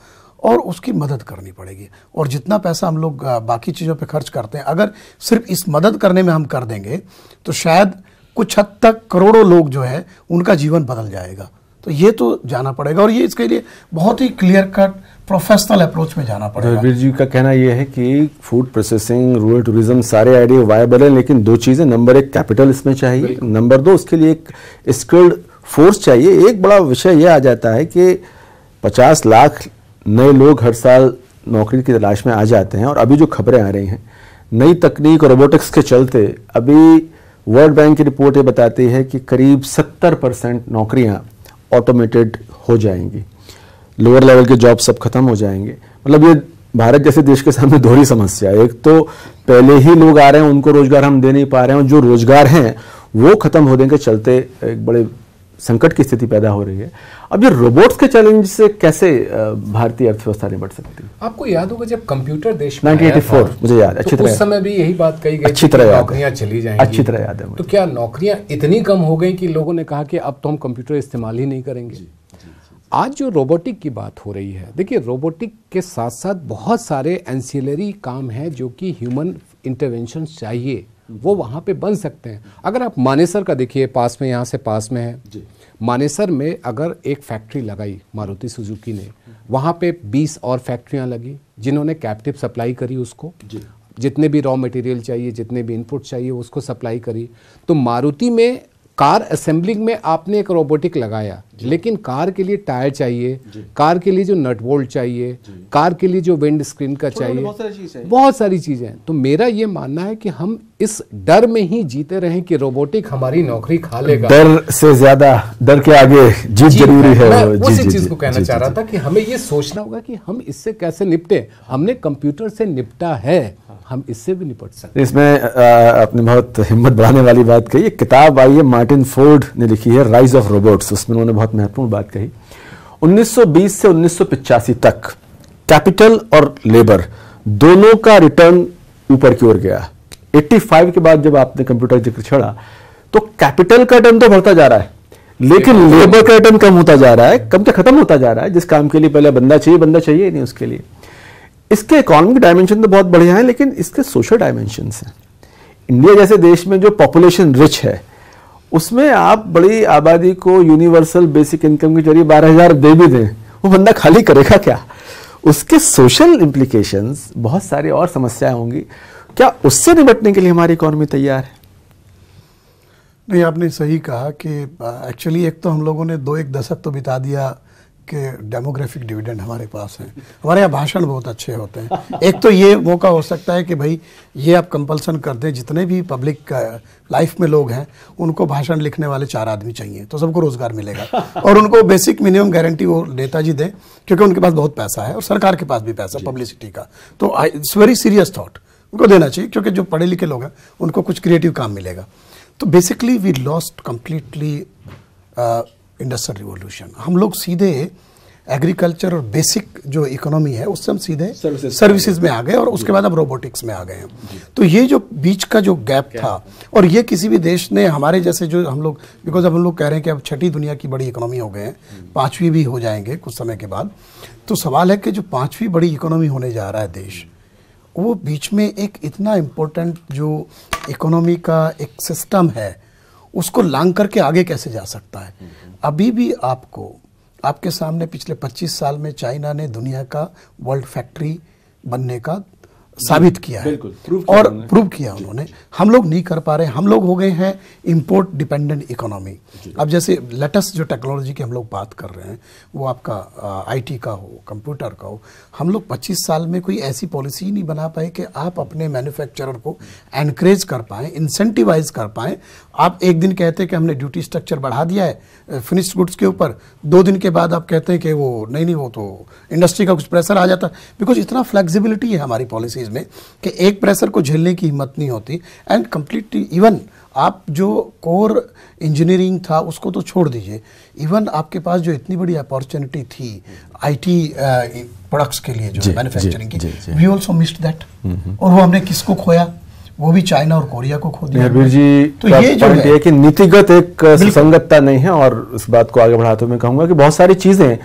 और उसकी मदद करनी पड़ेगी और जितना पैसा हम लोग बाकी चीज़ों पे खर्च करते हैं अगर सिर्फ इस मदद करने में हम कर देंगे तो शायद कुछ हद तक करोड़ों लोग जो है उनका जीवन बदल जाएगा तो ये तो जाना पड़ेगा और ये इसके लिए बहुत ही क्लियर कट प्रोफेशनल अप्रोच में जाना पड़ेगा वीर जी का कहना यह है कि फूड प्रोसेसिंग रूरल टूरिज्म सारे आइडिया वायबल है लेकिन दो चीज़ें नंबर एक कैपिटल इसमें चाहिए नंबर दो उसके लिए एक स्किल्ड फोर्स चाहिए एक बड़ा विषय यह आ जाता है कि पचास लाख नए लोग हर साल नौकरी की तलाश में आ जाते हैं और अभी जो खबरें आ रही हैं नई तकनीक और रोबोटिक्स के चलते अभी वर्ल्ड बैंक की रिपोर्ट ये बताती है कि करीब 70 परसेंट नौकरियाँ ऑटोमेटेड हो जाएंगी लोअर लेवल के जॉब सब खत्म हो जाएंगे मतलब ये भारत जैसे देश के सामने दोहरी समस्या है एक तो पहले ही लोग आ रहे हैं उनको रोजगार हम दे नहीं पा रहे हैं और जो रोजगार हैं वो खत्म होने के चलते एक बड़े संकट की स्थिति पैदा हो रही है अब ये रोबोट्स के चैलेंज से कैसे भारतीय अर्थव्यवस्था निपट सकती है आपको याद होगा जब कंप्यूटर देश में 1984 मुझे याद अच्छी तो तरह उस समय भी यही बात कही गई अच्छी तरह नौकरियां चली जाएंगी अच्छी तरह याद है तो क्या नौकरियां इतनी कम हो गई कि लोगों ने कहा कि अब तो हम कंप्यूटर इस्तेमाल ही नहीं करेंगे आज जो रोबोटिक की बात हो रही है देखिए रोबोटिक के साथ साथ बहुत सारे एंसिलरी काम हैं जो कि ह्यूमन इंटरवेंशन चाहिए वो वहाँ पे बन सकते हैं अगर आप मानेसर का देखिए पास में यहाँ से पास में है मानेसर में अगर एक फैक्ट्री लगाई मारुति सुजुकी ने वहाँ पे 20 और फैक्ट्रियाँ लगी जिन्होंने कैप्टिव सप्लाई करी उसको जितने भी रॉ मटेरियल चाहिए जितने भी इनपुट चाहिए उसको सप्लाई करी तो मारुति में कार असेंबलिंग में आपने एक रोबोटिक लगाया लेकिन कार के लिए टायर चाहिए कार के लिए जो नट बोल्ट चाहिए कार के लिए जो विंड स्क्रीन का चाहिए बहुत सारी चीज़ें हैं तो मेरा ये मानना है कि हम इस डर में ही जीते रहें कि रोबोटिक हमारी नौकरी खा लेगा डर से ज्यादा डर के आगे जीत जरूरी है मैं चीज को कहना चाह रहा था कि हमें ये सोचना होगा कि हम इससे कैसे निपटे हमने कंप्यूटर से निपटा है हम इससे भी निपट सकते इसमें आपने बहुत हिम्मत बढ़ाने वाली बात कही किताब आई है मार्टिन फोर्ड ने लिखी है राइज ऑफ रोबोट्स उसमें उन्होंने बहुत महत्वपूर्ण बात कही 1920 से उन्नीस तक कैपिटल और लेबर दोनों का रिटर्न ऊपर की ओर गया 85 के बाद जब आपने कंप्यूटर जिक्र छड़ा तो कैपिटल का रिटर्न तो बढ़ता जा रहा है लेकिन लेबर का रिटर्न कम होता जा रहा है कम तो खत्म होता जा रहा है जिस काम के लिए पहले बंदा चाहिए बंदा चाहिए नहीं उसके लिए इसके इकोनॉमिक डायमेंशन तो बहुत बढ़िया है लेकिन इसके सोशल डायमेंशन हैं इंडिया जैसे देश में जो पॉपुलेशन रिच है उसमें आप बड़ी आबादी को यूनिवर्सल बेसिक इनकम के जरिए बारह हजार दे भी दें वो बंदा खाली करेगा क्या उसके सोशल इम्प्लीकेशंस बहुत सारी और समस्याएं होंगी क्या उससे निपटने के लिए हमारी इकोनॉमी तैयार है नहीं आपने सही कहा कि एक्चुअली uh, एक तो हम लोगों ने दो एक दशक तो बिता दिया के डेमोग्राफिक डिविडेंड हमारे पास हैं हमारे यहाँ भाषण बहुत अच्छे होते हैं एक तो ये मौका हो सकता है कि भाई ये आप कंपल्सन कर दें जितने भी पब्लिक लाइफ में लोग हैं उनको भाषण लिखने वाले चार आदमी चाहिए तो सबको रोज़गार मिलेगा और उनको बेसिक मिनिमम गारंटी वो नेताजी दें क्योंकि उनके पास बहुत पैसा है और सरकार के पास भी पैसा पब्लिसिटी का तो इट्स वेरी सीरियस थाट उनको देना चाहिए क्योंकि जो पढ़े लिखे लोग हैं उनको कुछ क्रिएटिव काम मिलेगा तो basically we lost completely industrial revolution हम लोग सीधे एग्रीकल्चर और बेसिक जो इकोनॉमी है उससे हम सीधे सर्विसेज में आ गए और उसके बाद हम रोबोटिक्स में आ गए हैं तो ये जो बीच का जो गैप था और ये किसी भी देश ने हमारे जैसे जो हम लोग बिकॉज अब हम लोग कह रहे हैं कि अब छठी दुनिया की बड़ी इकोनॉमी हो गए हैं हम्म। पाँचवीं भी हो जाएंगे कुछ समय के बाद तो सवाल है कि जो पाँचवीं बड़ी इकोनॉमी होने जा रहा है देश वो बीच में एक इतना इम्पोर्टेंट जो इकोनॉमी का एक सिस्टम है उसको लांग करके आगे कैसे जा सकता है अभी भी आपको आपके सामने पिछले 25 साल में चाइना ने दुनिया का वर्ल्ड फैक्ट्री बनने का साबित किया है और प्रूव किया उन्होंने हम लोग नहीं कर पा रहे हम लोग हो गए हैं इंपोर्ट डिपेंडेंट इकोनॉमी अब जैसे लेटेस्ट जो टेक्नोलॉजी की हम लोग बात कर रहे हैं वो आपका आईटी का हो कंप्यूटर का हो हम लोग 25 साल में कोई ऐसी पॉलिसी नहीं बना पाए कि आप अपने मैन्युफैक्चरर को एनकरेज कर पाए इंसेंटिवाइज कर पाए आप एक दिन कहते हैं कि हमने ड्यूटी स्ट्रक्चर बढ़ा दिया है फिनिश्ड गुड्स के ऊपर दो दिन के बाद आप कहते हैं कि वो नहीं नहीं वो तो इंडस्ट्री का कुछ प्रेशर आ जाता है बिकॉज इतना फ्लेक्सिबिलिटी है हमारी पॉलिसीज़ में कि एक प्रेशर को झेलने की हिम्मत नहीं होती एंड कम्प्लीटली इवन आप जो कोर इंजीनियरिंग था उसको तो छोड़ दीजिए इवन आपके पास जो इतनी बड़ी अपॉर्चुनिटी थी आईटी प्रोडक्ट्स के लिए जो मैन्युफैक्चरिंग की वी ऑल्सो मिस्ड दैट और वो हमने किसको खोया वो भी चाइना और कोरिया को खो दिया जी तो ये जो है, कि नीतिगत एक संगतता नहीं है और इस बात को आगे बढ़ाते हुए कहूंगा कि बहुत सारी चीजें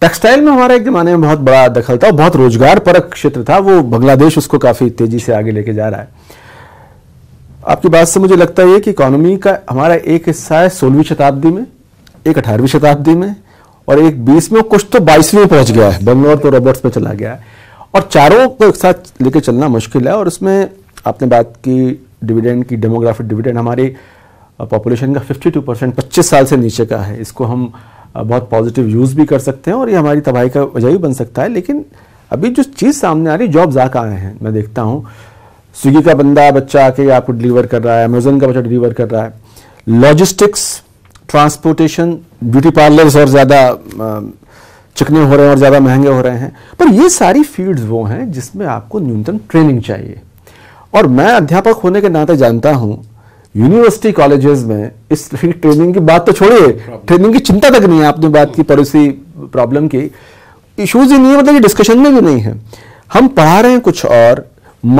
टेक्सटाइल में हमारा एक जमाने में बहुत बड़ा दखल था और बहुत रोजगार परक क्षेत्र था वो बांग्लादेश उसको काफी तेजी से आगे लेके जा रहा है आपकी बात से मुझे लगता है कि इकोनॉमी का हमारा एक हिस्सा है सोलहवीं शताब्दी में एक अठारहवीं शताब्दी में और एक बीसवीं और कुछ तो बाईसवीं पहुंच गया है बंगलोर तो रॉबर्ट्स में चला गया है और चारों को एक साथ लेके चलना मुश्किल है और उसमें आपने बात की डिविडेंड की डेमोग्राफिक डिविडेंड हमारे पॉपुलेशन का 52 परसेंट पच्चीस साल से नीचे का है इसको हम बहुत पॉजिटिव यूज़ भी कर सकते हैं और ये हमारी तबाही का वजह भी बन सकता है लेकिन अभी जो चीज़ सामने आ रही है जॉब्स आकर आए हैं मैं देखता हूँ स्विगी का बंदा बच्चा आके आपको डिलीवर कर रहा है अमेजोन का बच्चा डिलीवर कर रहा है लॉजिस्टिक्स ट्रांसपोर्टेशन ब्यूटी पार्लर्स और ज़्यादा चिकने हो रहे हैं और ज़्यादा महंगे हो रहे हैं पर ये सारी फील्ड्स वो हैं जिसमें आपको न्यूनतम ट्रेनिंग चाहिए और मैं अध्यापक होने के नाते जानता हूं यूनिवर्सिटी कॉलेजेस में इस ट्रेनिंग की बात तो छोड़िए ट्रेनिंग की चिंता तक नहीं है आपने बात की पड़ोसी प्रॉब्लम की इश्यूज ही नहीं है मतलब ये डिस्कशन में भी नहीं है हम पढ़ा रहे हैं कुछ और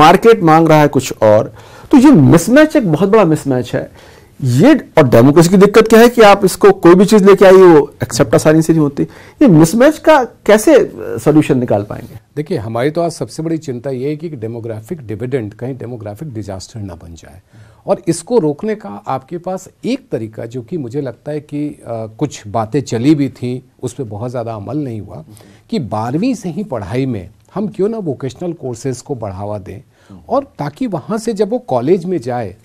मार्केट मांग रहा है कुछ और तो ये मिसमैच एक बहुत बड़ा मिसमैच है ये और डेमोक्रेसी की दिक्कत क्या है कि आप इसको कोई भी चीज लेके आई वो एक्सेप्ट आसानी से नहीं होती ये मिसमैच का कैसे सोल्यूशन निकाल पाएंगे देखिए हमारी तो आज सबसे बड़ी चिंता ये है कि डेमोग्राफिक डिविडेंड कहीं डेमोग्राफिक डिजास्टर ना बन जाए और इसको रोकने का आपके पास एक तरीका जो कि मुझे लगता है कि आ, कुछ बातें चली भी थी उस पर बहुत ज़्यादा अमल नहीं हुआ कि बारहवीं से ही पढ़ाई में हम क्यों ना वोकेशनल कोर्सेज को बढ़ावा दें और ताकि वहाँ से जब वो कॉलेज में जाए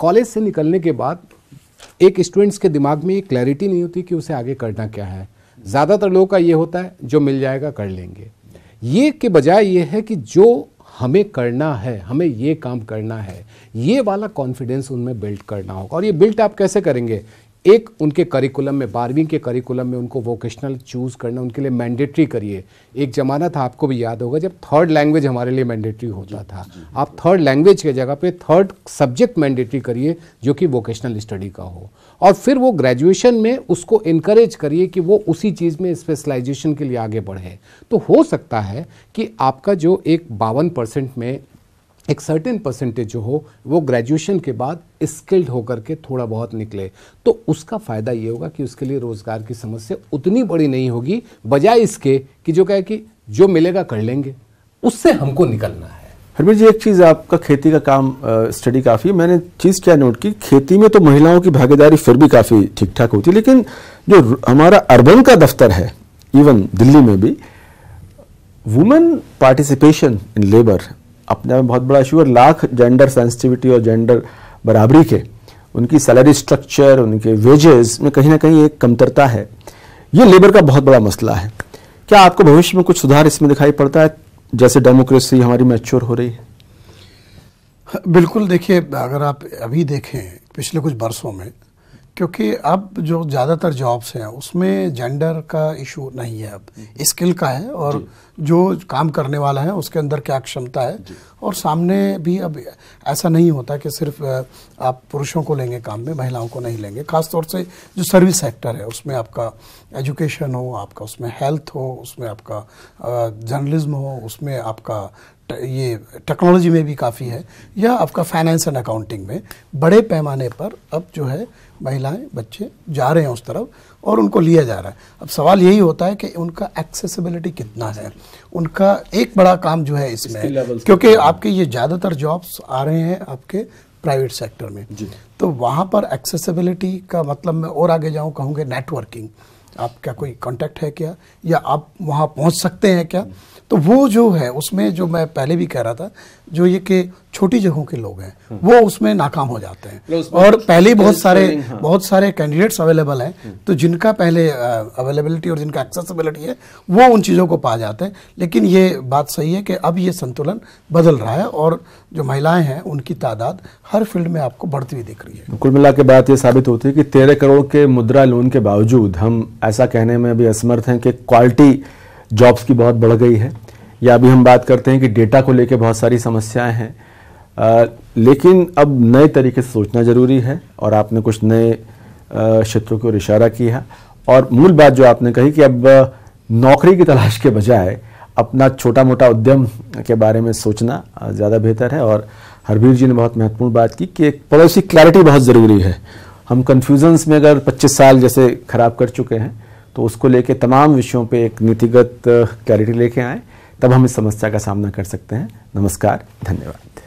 कॉलेज से निकलने के बाद एक स्टूडेंट्स के दिमाग में ये क्लैरिटी नहीं होती कि उसे आगे करना क्या है ज़्यादातर लोगों का ये होता है जो मिल जाएगा कर लेंगे ये के बजाय ये है कि जो हमें करना है हमें ये काम करना है ये वाला कॉन्फिडेंस उनमें बिल्ड करना होगा और ये बिल्ट आप कैसे करेंगे एक उनके करिकुलम में बारहवीं के करिकुलम में उनको वोकेशनल चूज़ करना उनके लिए मैंडेटरी करिए एक ज़माना था आपको भी याद होगा जब थर्ड लैंग्वेज हमारे लिए मैंडेटरी होता था आप थर्ड लैंग्वेज के जगह पे थर्ड सब्जेक्ट मैंडेटरी करिए जो कि वोकेशनल स्टडी का हो और फिर वो ग्रेजुएशन में उसको इनक्रेज करिए कि वो उसी चीज़ में स्पेशलाइजेशन के लिए आगे बढ़े तो हो सकता है कि आपका जो एक बावन परसेंट में एक सर्टेन परसेंटेज जो हो वो ग्रेजुएशन के बाद स्किल्ड होकर के थोड़ा बहुत निकले तो उसका फ़ायदा ये होगा कि उसके लिए रोज़गार की समस्या उतनी बड़ी नहीं होगी बजाय इसके कि जो कहे कि जो मिलेगा कर लेंगे उससे हमको निकलना है हरमीर जी एक चीज़ आपका खेती का काम स्टडी काफ़ी मैंने चीज़ क्या नोट की खेती में तो महिलाओं की भागीदारी फिर भी काफ़ी ठीक ठाक होती है लेकिन जो हमारा अर्बन का दफ्तर है इवन दिल्ली में भी वुमेन पार्टिसिपेशन इन लेबर अपने आप में बहुत बड़ा इशू है लाख जेंडर सेंसिटिविटी और जेंडर बराबरी के उनकी सैलरी स्ट्रक्चर उनके वेजेस में कहीं ना कहीं एक कमतरता है ये लेबर का बहुत बड़ा मसला है क्या आपको भविष्य में कुछ सुधार इसमें दिखाई पड़ता है जैसे डेमोक्रेसी हमारी मैच्योर हो रही है बिल्कुल देखिए अगर आप अभी देखें पिछले कुछ बरसों में क्योंकि अब जो ज़्यादातर जॉब्स हैं उसमें जेंडर का इशू नहीं है अब स्किल का है और जो काम करने वाला है उसके अंदर क्या क्षमता है और सामने भी अब ऐसा नहीं होता कि सिर्फ आप पुरुषों को लेंगे काम में महिलाओं को नहीं लेंगे खासतौर से जो सर्विस सेक्टर है उसमें आपका एजुकेशन हो आपका उसमें हेल्थ हो उसमें आपका जर्नलिज्म हो उसमें आपका ये टेक्नोलॉजी में भी काफ़ी है या आपका फाइनेंस एंड अकाउंटिंग में बड़े पैमाने पर अब जो है महिलाएं बच्चे जा रहे हैं उस तरफ और उनको लिया जा रहा है अब सवाल यही होता है कि उनका एक्सेसिबिलिटी कितना है उनका एक बड़ा काम जो है इसमें क्योंकि आपके ये ज़्यादातर जॉब्स आ रहे हैं आपके प्राइवेट सेक्टर में तो वहाँ पर एक्सेसिबिलिटी का मतलब मैं और आगे जाऊँ कहूँगे नेटवर्किंग आपका कोई कॉन्टैक्ट है क्या या आप वहाँ पहुँच सकते हैं क्या तो वो जो है उसमें जो मैं पहले भी कह रहा था जो ये कि छोटी जगहों के लोग हैं हम्म। वो उसमें नाकाम हो जाते हैं और पहले ही बहुत सारे हाँ। बहुत सारे कैंडिडेट्स अवेलेबल हैं हम्म। तो जिनका पहले अवेलेबिलिटी और जिनका एक्सेसिबिलिटी है वो उन चीज़ों को पा जाते हैं लेकिन ये बात सही है कि अब ये संतुलन बदल रहा है और जो महिलाएं हैं उनकी तादाद हर फील्ड में आपको बढ़ती हुई दिख रही है कुल मिला के बात ये साबित होती है कि तेरह करोड़ के मुद्रा लोन के बावजूद हम ऐसा कहने में भी असमर्थ हैं कि क्वालिटी जॉब्स की बहुत बढ़ गई है या अभी हम बात करते हैं कि डेटा को लेकर बहुत सारी समस्याएं हैं लेकिन अब नए तरीके से सोचना ज़रूरी है और आपने कुछ नए क्षेत्रों की ओर इशारा किया और मूल बात जो आपने कही कि अब नौकरी की तलाश के बजाय अपना छोटा मोटा उद्यम के बारे में सोचना ज़्यादा बेहतर है और हरबीर जी ने बहुत महत्वपूर्ण बात की कि एक पड़ोसी क्लैरिटी बहुत ज़रूरी है हम कन्फ्यूजन्स में अगर 25 साल जैसे ख़राब कर चुके हैं तो उसको लेके तमाम विषयों पे एक नीतिगत क्लैरिटी लेके आए तब हम इस समस्या का सामना कर सकते हैं नमस्कार धन्यवाद